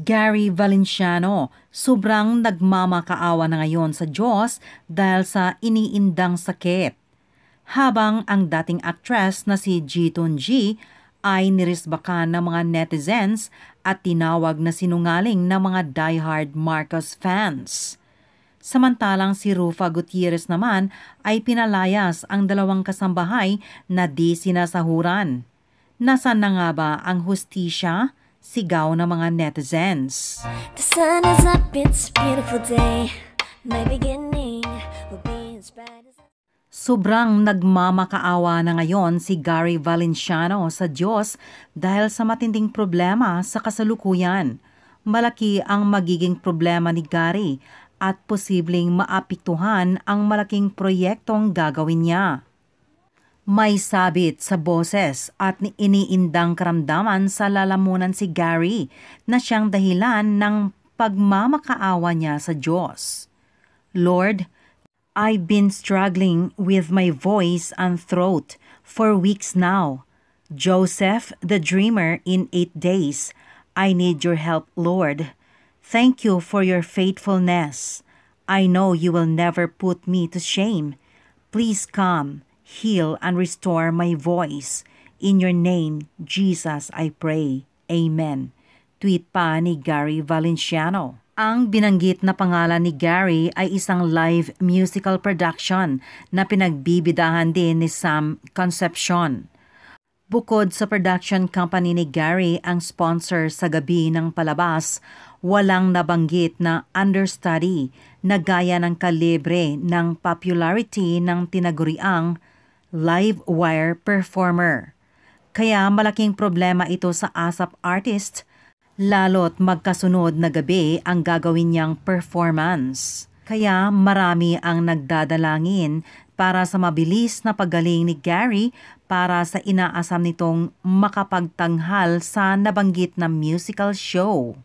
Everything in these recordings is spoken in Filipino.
Gary Valenciano, sobrang nagmamakaawa na ngayon sa Diyos dahil sa iniindang sakit. Habang ang dating actress na si Jiton G ay nirisbakan ng mga netizens at tinawag na sinungaling ng mga diehard Marcos fans. Samantalang si Rufa Gutierrez naman ay pinalayas ang dalawang kasambahay na di sinasahuran. Nasaan na nga ba ang hustisya? sigaw ng mga netizens. The sun is up, it's a beautiful day. My beginning will be as bright as... Sobrang nagmamakaawa na ngayon si Gary Valenciano sa Diyos dahil sa matinding problema sa kasalukuyan. Malaki ang magiging problema ni Gary at posibleng maapiktuhan ang malaking proyektong gagawin niya. May sabit sa boses at iniindang karamdaman sa lalamunan si Gary na siyang dahilan ng pagmamakaawa niya sa Diyos. Lord, I've been struggling with my voice and throat for weeks now. Joseph the Dreamer in eight days. I need your help, Lord. Thank you for your faithfulness. I know you will never put me to shame. Please come heal and restore my voice. In your name, Jesus, I pray. Amen. Tweet pa ni Gary Valenciano. Ang binanggit na pangalan ni Gary ay isang live musical production na pinagbibidahan din ni Sam Concepcion. Bukod sa production company ni Gary ang sponsor sa gabi ng palabas, walang nabanggit na understudy na gaya ng kalibre ng popularity ng tinaguriang live wire performer. Kaya malaking problema ito sa ASAP artist lalo't magkasunod na gabi ang gagawin niyang performance. Kaya marami ang nagdadalangin para sa mabilis na paggaling ni Gary para sa inaasam nitong makapagtanghal sa nabanggit na musical show.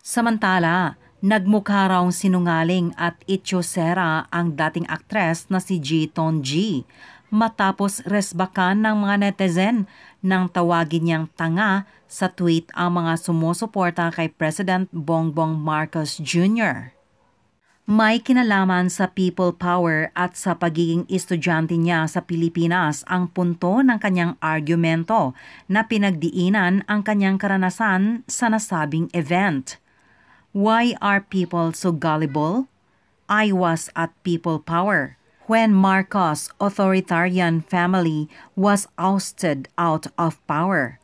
Samantala, nagmukha raw sinungaling at itsyosera ang dating aktres na si Jiton G matapos resbakan ng mga netizen nang tawagin niyang tanga sa tweet ang mga sumusuporta kay President Bongbong Marcos Jr. May kinalaman sa people power at sa pagiging estudyante niya sa Pilipinas ang punto ng kanyang argumento na pinagdiinan ang kanyang karanasan sa nasabing event. Why are people so gullible? I was at people power when Marcos' authoritarian family was ousted out of power.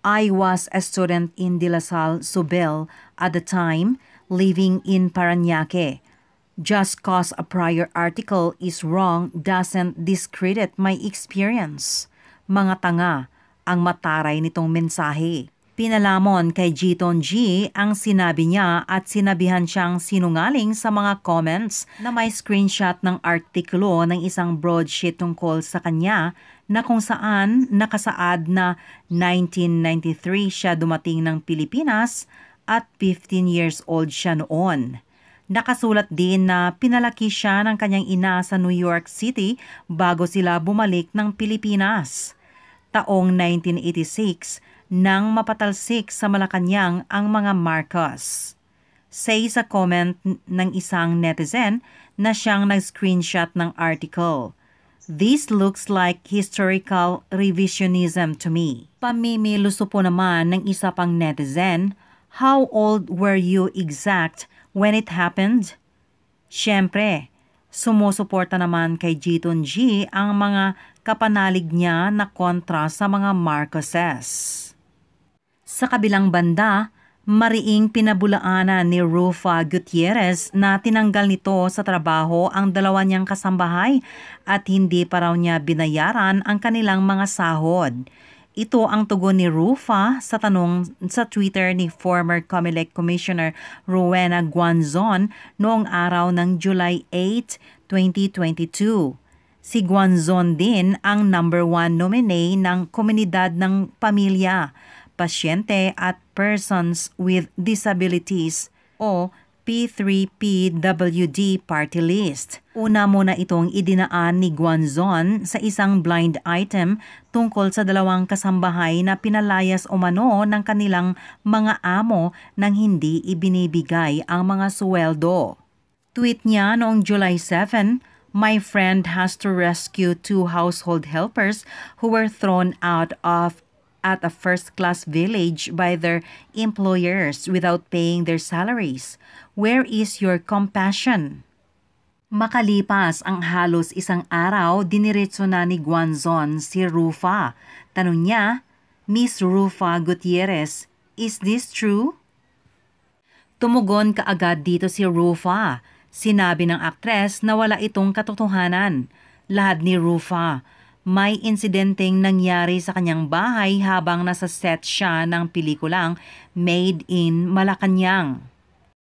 I was a student in De La Salle Subel at the time, living in Paranaque. Just cause a prior article is wrong doesn't discredit my experience. Mga tanga ang mataray nitong mensahe. Pinalamon kay Jiton G ang sinabi niya at sinabihan siyang sinungaling sa mga comments na may screenshot ng artikulo ng isang broadsheet tungkol sa kanya na kung saan nakasaad na 1993 siya dumating ng Pilipinas at 15 years old siya noon. Nakasulat din na pinalaki siya ng kanyang ina sa New York City bago sila bumalik ng Pilipinas. Taong 1986, nang mapatalsik sa Malacanang ang mga Marcos. Say sa comment ng isang netizen na siyang nag-screenshot ng article. This looks like historical revisionism to me. Pamimiluso po naman ng isa pang netizen, how old were you exact when it happened? Siyempre, sumusuporta naman kay Jiton G ang mga kapanalig niya na kontra sa mga Marcoses. Sa kabilang banda, mariing pinabulaanan ni Rufa Gutierrez na tinanggal nito sa trabaho ang dalawa niyang kasambahay at hindi pa raw niya binayaran ang kanilang mga sahod. Ito ang tugon ni Rufa sa tanong sa Twitter ni former Comelec Commissioner Rowena Guanzon noong araw ng July 8, 2022. Si Guanzon din ang number one nominee ng Komunidad ng Pamilya pasyente at persons with disabilities o P3PWD party list. Una muna itong idinaan ni Guanzon sa isang blind item tungkol sa dalawang kasambahay na pinalayas umano ng kanilang mga amo nang hindi ibinibigay ang mga sweldo. Tweet niya noong July 7, My friend has to rescue two household helpers who were thrown out of at a first class village by their employers without paying their salaries? Where is your compassion? Makalipas ang halos isang araw, diniretso na ni Guanzon si Rufa. Tanong niya, Miss Rufa Gutierrez, is this true? Tumugon kaagad dito si Rufa. Sinabi ng aktres na wala itong katotohanan. Lahat ni Rufa, may insidenteng nangyari sa kanyang bahay habang nasa set siya ng pelikulang Made in Malacanang.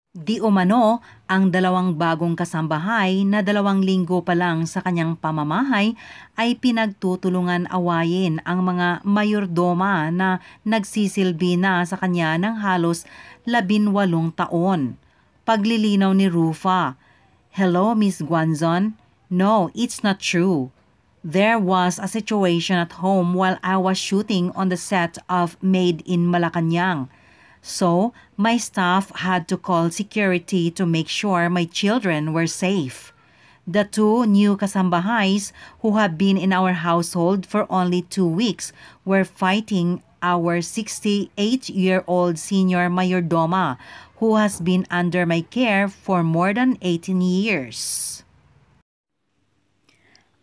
Di umano ang dalawang bagong kasambahay na dalawang linggo pa lang sa kanyang pamamahay ay pinagtutulungan awayin ang mga mayordoma na nagsisilbi na sa kanya ng halos labinwalong taon. Paglilinaw ni Rufa, Hello Miss Guanzon? No, it's not true. There was a situation at home while I was shooting on the set of Made in Malacanang. So, my staff had to call security to make sure my children were safe. The two new Kasambahays who have been in our household for only two weeks were fighting our 68-year-old senior mayordoma who has been under my care for more than 18 years.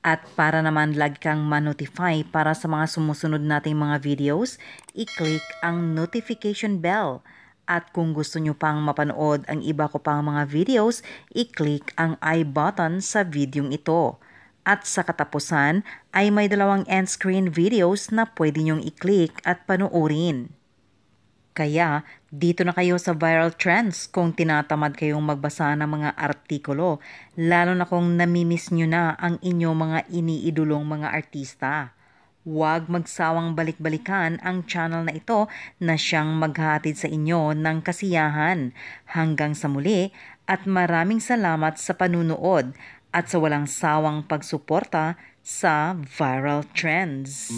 At para naman lagi kang manotify para sa mga sumusunod nating mga videos, i-click ang notification bell. At kung gusto nyo pang mapanood ang iba ko pang mga videos, i-click ang i button sa videong ito. At sa katapusan ay may dalawang end screen videos na pwede nyong i-click at panoorin. Kaya dito na kayo sa viral trends kung tinatamad kayong magbasa ng mga artikulo, lalo na kung namimiss nyo na ang inyong mga iniidolong mga artista. Huwag magsawang balik-balikan ang channel na ito na siyang maghahatid sa inyo ng kasiyahan. Hanggang sa muli at maraming salamat sa panunood at sa walang sawang pagsuporta sa Viral Trends.